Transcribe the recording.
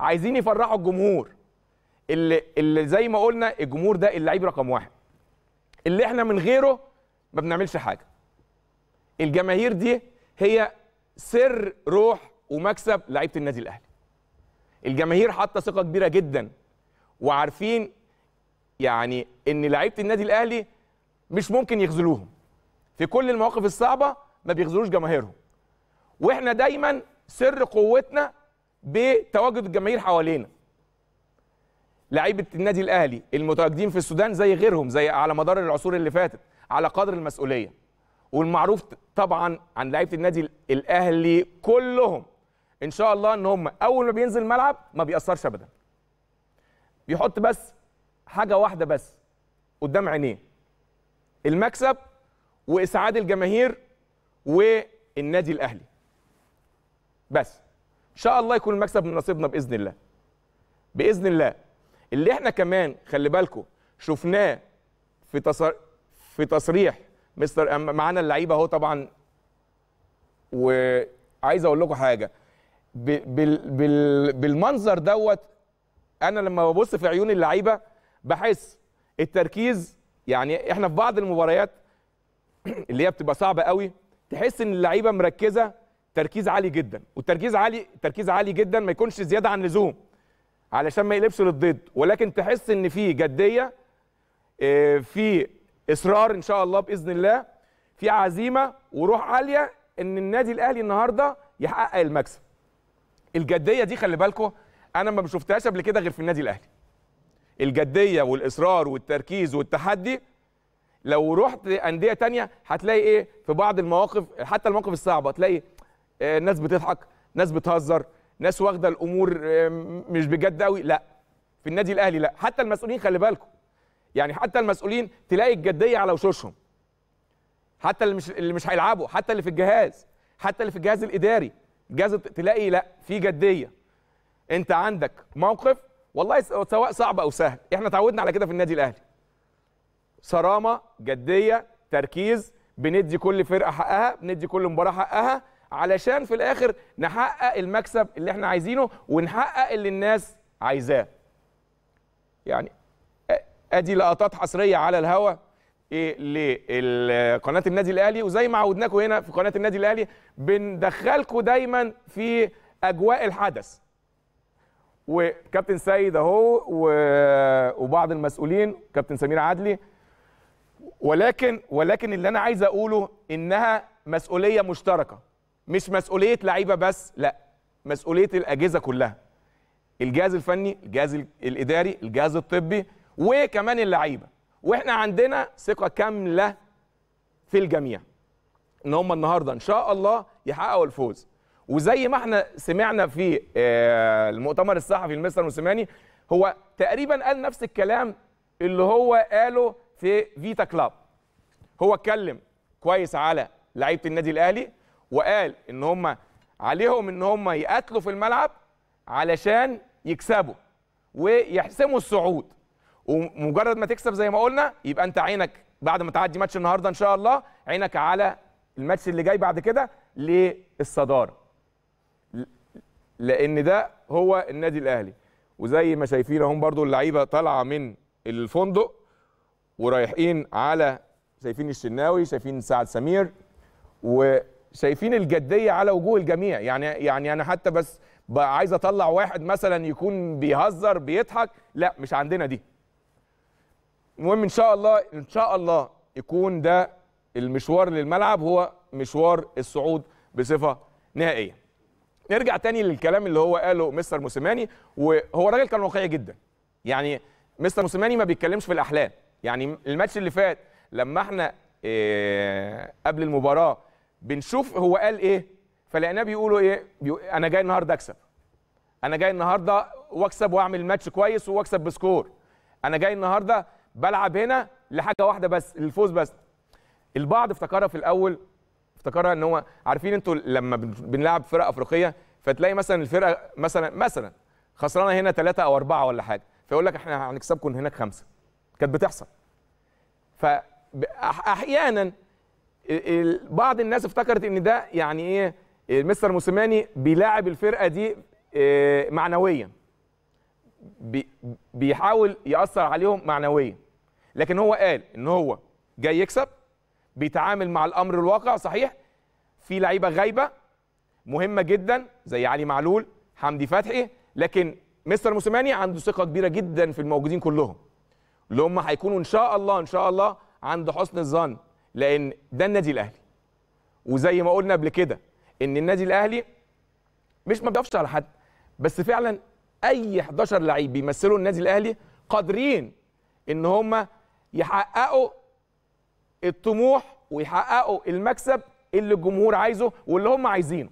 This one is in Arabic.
عايزين يفرحوا الجمهور اللي اللي زي ما قلنا الجمهور ده اللعيب رقم واحد اللي احنا من غيره ما بنعملش حاجه الجماهير دي هي سر روح ومكسب لعيبه النادي الاهلي الجماهير حاطه ثقه كبيره جدا وعارفين يعني ان لعيبه النادي الاهلي مش ممكن يخذلوهم في كل المواقف الصعبه ما بيخذلوش جماهيرهم واحنا دايما سر قوتنا بتواجد الجماهير حوالينا لعيبه النادي الاهلي المتواجدين في السودان زي غيرهم زي على مدار العصور اللي فاتت على قدر المسؤوليه والمعروف طبعا عن لعيبه النادي الاهلي كلهم ان شاء الله ان هم اول ما بينزل الملعب ما بيأثرش ابدا بيحط بس حاجه واحده بس قدام عينيه المكسب واسعاد الجماهير والنادي الاهلي بس شاء الله يكون المكسب من نصيبنا باذن الله باذن الله اللي احنا كمان خلي بالكم شفناه في تصر... في تصريح مستر معانا اللعيبه اهو طبعا وعايز اقول لكم حاجه بال... بال... بالمنظر دوت انا لما ببص في عيون اللعيبه بحس التركيز يعني احنا في بعض المباريات اللي هي بتبقى صعبه قوي تحس ان اللعيبه مركزه تركيز عالي جدا والتركيز عالي تركيز عالي جدا ما يكونش زياده عن اللزوم علشان ما يقلبش للضد ولكن تحس ان في جديه آه، في اصرار ان شاء الله باذن الله في عزيمه وروح عاليه ان النادي الاهلي النهارده يحقق المكسب الجديه دي خلي بالكم انا ما شفتهاش قبل كده غير في النادي الاهلي الجديه والاصرار والتركيز والتحدي لو رحت انديه تانية هتلاقي ايه في بعض المواقف حتى المواقف الصعبه تلاقي آه، ناس بتضحك ناس بتهزر ناس واخده الامور آه، مش بجد قوي لا في النادي الاهلي لا حتى المسؤولين خلي بالكم يعني حتى المسؤولين تلاقي الجديه على وشوشهم حتى اللي مش اللي مش هيلعبوا حتى اللي في الجهاز حتى اللي في الجهاز الاداري الجهاز تلاقي لا في جديه انت عندك موقف والله سواء صعب او سهل احنا تعودنا على كده في النادي الاهلي صرامه جديه تركيز بندي كل فرقه حقها بندي كل مباراه حقها علشان في الاخر نحقق المكسب اللي احنا عايزينه ونحقق اللي الناس عايزاه يعني ادي لقطات حصريه على الهواء إيه، لقناه النادي الاهلي وزي ما عودناكم هنا في قناه النادي الاهلي بندخلكم دايما في اجواء الحدث وكابتن سيد اهو وبعض المسؤولين كابتن سمير عدلي ولكن ولكن اللي انا عايز اقوله انها مسؤوليه مشتركه مش مسؤوليه لعيبه بس لا مسؤوليه الاجهزه كلها الجهاز الفني الجهاز الاداري الجهاز الطبي وكمان اللعيبه واحنا عندنا ثقه كامله في الجميع ان هم النهارده ان شاء الله يحققوا الفوز وزي ما احنا سمعنا في آه، المؤتمر الصحفي المستر موسيماني هو تقريبا قال نفس الكلام اللي هو قاله في فيتا كلاب هو اتكلم كويس على لعيبه النادي الاهلي وقال ان هم عليهم ان هم يقاتلوا في الملعب علشان يكسبوا ويحسموا الصعود ومجرد ما تكسب زي ما قلنا يبقى انت عينك بعد ما تعدي ماتش النهارده ان شاء الله عينك على الماتش اللي جاي بعد كده للصداره لان ده هو النادي الاهلي وزي ما شايفين اهم برضو اللعيبه طالعه من الفندق ورايحين على شايفين الشناوي شايفين سعد سمير و شايفين الجديه على وجوه الجميع يعني يعني انا حتى بس عايز اطلع واحد مثلا يكون بيهزر بيضحك لا مش عندنا دي المهم ان شاء الله ان شاء الله يكون ده المشوار للملعب هو مشوار الصعود بصفه نهائيه نرجع تاني للكلام اللي هو قاله مستر موسيماني وهو راجل كان واقعي جدا يعني مستر موسيماني ما بيتكلمش في الاحلام يعني الماتش اللي فات لما احنا إيه قبل المباراه بنشوف هو قال ايه فلقيناه بيقولوا ايه بيقول انا جاي النهارده اكسب انا جاي النهارده واكسب واعمل ماتش كويس واكسب بسكور انا جاي النهارده بلعب هنا لحاجه واحده بس للفوز بس البعض افتكرها في الاول افتكرها ان هو عارفين انتوا لما بنلعب فرق افريقيه فتلاقي مثلا الفرقه مثلا مثلا خسرانه هنا ثلاثه او اربعه ولا حاجه فيقول لك احنا هنكسبكم هناك خمسه كانت بتحصل فاحيانا بعض الناس افتكرت ان ده يعني ايه مستر موسيماني بيلاعب الفرقه دي آه، معنويا بيحاول ياثر عليهم معنويا لكن هو قال ان هو جاي يكسب بيتعامل مع الامر الواقع صحيح في لعيبه غايبه مهمه جدا زي علي معلول حمدي فتحي لكن مستر موسيماني عنده ثقه كبيره جدا في الموجودين كلهم اللي هم هيكونوا ان شاء الله ان شاء الله عند حسن الظن لان ده النادي الاهلي وزي ما قلنا قبل كده ان النادي الاهلي مش ما بيقفش على حد بس فعلا اي 11 لعيب بيمثلوا النادي الاهلي قادرين ان هم يحققوا الطموح ويحققوا المكسب اللي الجمهور عايزه واللي هم عايزينه